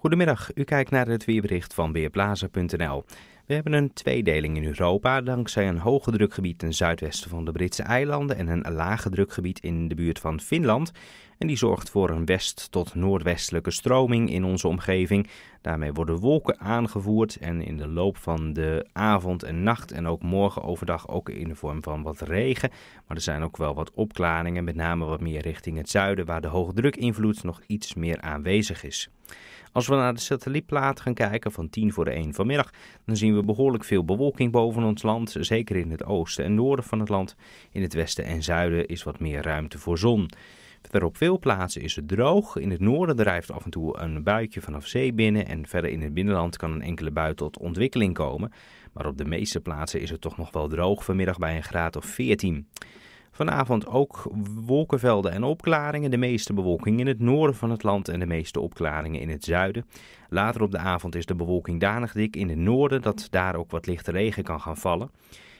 Goedemiddag, u kijkt naar het weerbericht van weerblazen.nl. We hebben een tweedeling in Europa dankzij een hoge drukgebied ten zuidwesten van de Britse eilanden en een lage drukgebied in de buurt van Finland. En die zorgt voor een west- tot noordwestelijke stroming in onze omgeving. Daarmee worden wolken aangevoerd en in de loop van de avond en nacht en ook morgen overdag ook in de vorm van wat regen. Maar er zijn ook wel wat opklaringen, met name wat meer richting het zuiden waar de hoge invloed nog iets meer aanwezig is. Als we naar de satellietplaat gaan kijken van 10 voor de 1 vanmiddag, dan zien we hebben behoorlijk veel bewolking boven ons land, zeker in het oosten en noorden van het land. In het westen en zuiden is wat meer ruimte voor zon. Verder op veel plaatsen is het droog. In het noorden drijft af en toe een buikje vanaf zee binnen en verder in het binnenland kan een enkele bui tot ontwikkeling komen. Maar op de meeste plaatsen is het toch nog wel droog vanmiddag bij een graad of 14. Vanavond ook wolkenvelden en opklaringen. De meeste bewolking in het noorden van het land en de meeste opklaringen in het zuiden. Later op de avond is de bewolking danig dik in het noorden dat daar ook wat lichte regen kan gaan vallen.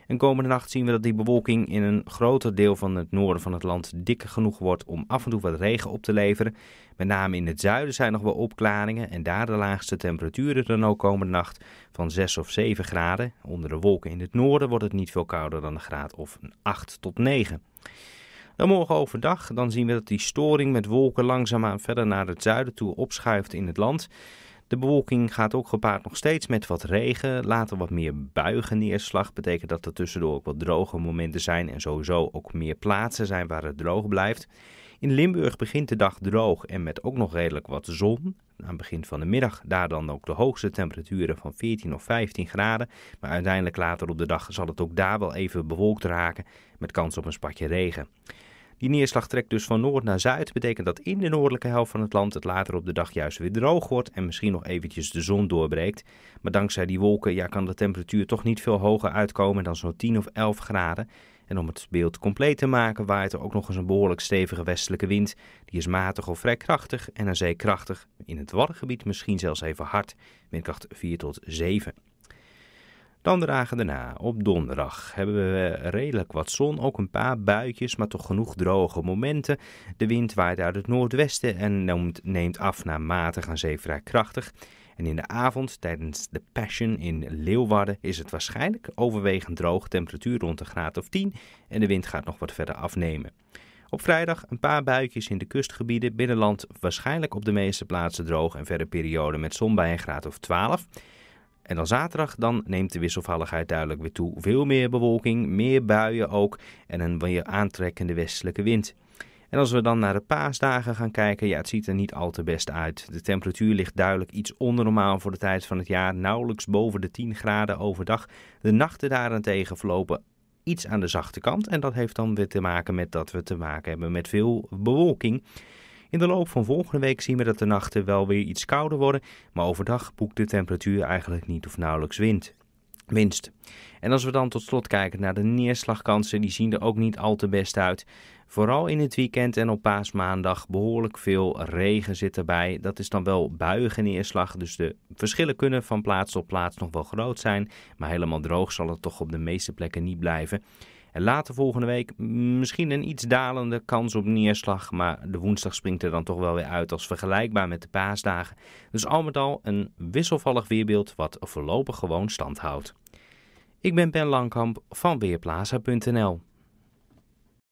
En komende nacht zien we dat die bewolking in een groter deel van het noorden van het land dik genoeg wordt om af en toe wat regen op te leveren. Met name in het zuiden zijn nog wel opklaringen en daar de laagste temperaturen dan ook komende nacht van 6 of 7 graden. Onder de wolken in het noorden wordt het niet veel kouder dan een graad of 8 tot 9. Dan morgen overdag, dan zien we dat die storing met wolken langzaamaan verder naar het zuiden toe opschuift in het land. De bewolking gaat ook gepaard nog steeds met wat regen. Later wat meer buigen neerslag. Betekent dat er tussendoor ook wat droge momenten zijn. En sowieso ook meer plaatsen zijn waar het droog blijft. In Limburg begint de dag droog en met ook nog redelijk wat zon. Aan het begin van de middag daar dan ook de hoogste temperaturen van 14 of 15 graden. Maar uiteindelijk later op de dag zal het ook daar wel even bewolkt raken met kans op een spatje regen. Die neerslag trekt dus van noord naar zuid. Betekent dat in de noordelijke helft van het land het later op de dag juist weer droog wordt en misschien nog eventjes de zon doorbreekt. Maar dankzij die wolken ja, kan de temperatuur toch niet veel hoger uitkomen dan zo'n 10 of 11 graden. En om het beeld compleet te maken waait er ook nog eens een behoorlijk stevige westelijke wind. Die is matig of vrij krachtig en aan zee krachtig. In het Waddengebied misschien zelfs even hard, windkracht 4 tot 7. Dan de dagen daarna, op donderdag, hebben we eh, redelijk wat zon. Ook een paar buitjes, maar toch genoeg droge momenten. De wind waait uit het noordwesten en neemt af naar matig aan zee vrij krachtig. En in de avond tijdens de Passion in Leeuwarden is het waarschijnlijk overwegend droog. Temperatuur rond een graad of 10 en de wind gaat nog wat verder afnemen. Op vrijdag een paar buitjes in de kustgebieden, binnenland waarschijnlijk op de meeste plaatsen droog en verre periode met zon bij een graad of 12. En dan zaterdag dan neemt de wisselvalligheid duidelijk weer toe. Veel meer bewolking, meer buien ook en een weer aantrekkende westelijke wind. En als we dan naar de paasdagen gaan kijken, ja, het ziet er niet al te best uit. De temperatuur ligt duidelijk iets onder normaal voor de tijd van het jaar, nauwelijks boven de 10 graden overdag. De nachten daarentegen verlopen iets aan de zachte kant en dat heeft dan weer te maken met dat we te maken hebben met veel bewolking. In de loop van volgende week zien we dat de nachten wel weer iets kouder worden, maar overdag boekt de temperatuur eigenlijk niet of nauwelijks wind. Winst. En als we dan tot slot kijken naar de neerslagkansen, die zien er ook niet al te best uit. Vooral in het weekend en op paasmaandag behoorlijk veel regen zit erbij. Dat is dan wel buige neerslag, dus de verschillen kunnen van plaats tot plaats nog wel groot zijn. Maar helemaal droog zal het toch op de meeste plekken niet blijven. En later volgende week misschien een iets dalende kans op neerslag. Maar de woensdag springt er dan toch wel weer uit als vergelijkbaar met de paasdagen. Dus al met al een wisselvallig weerbeeld wat voorlopig gewoon stand houdt. Ik ben Ben Langkamp van Weerplaza.nl.